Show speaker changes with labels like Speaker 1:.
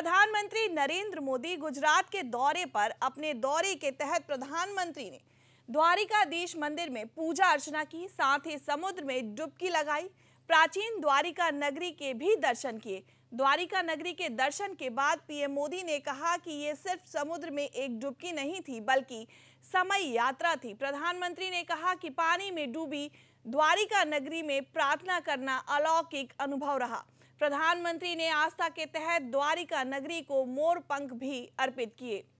Speaker 1: प्रधानमंत्री नरेंद्र मोदी गुजरात के दौरे पर अपने दौरे के तहत प्रधानमंत्री ने द्वारिकाधीश मंदिर में पूजा अर्चना की साथ ही समुद्र में डुबकी लगाई प्राचीन द्वारिका नगरी के भी दर्शन किए द्वारिका नगरी के दर्शन के बाद पीएम मोदी ने कहा कि ये सिर्फ समुद्र में एक डुबकी नहीं थी बल्कि समय यात्रा थी प्रधानमंत्री ने कहा कि पानी में डूबी द्वारिका नगरी में प्रार्थना करना अलौकिक अनुभव रहा प्रधानमंत्री ने आस्था के तहत द्वारिका नगरी को मोर पंख भी अर्पित किए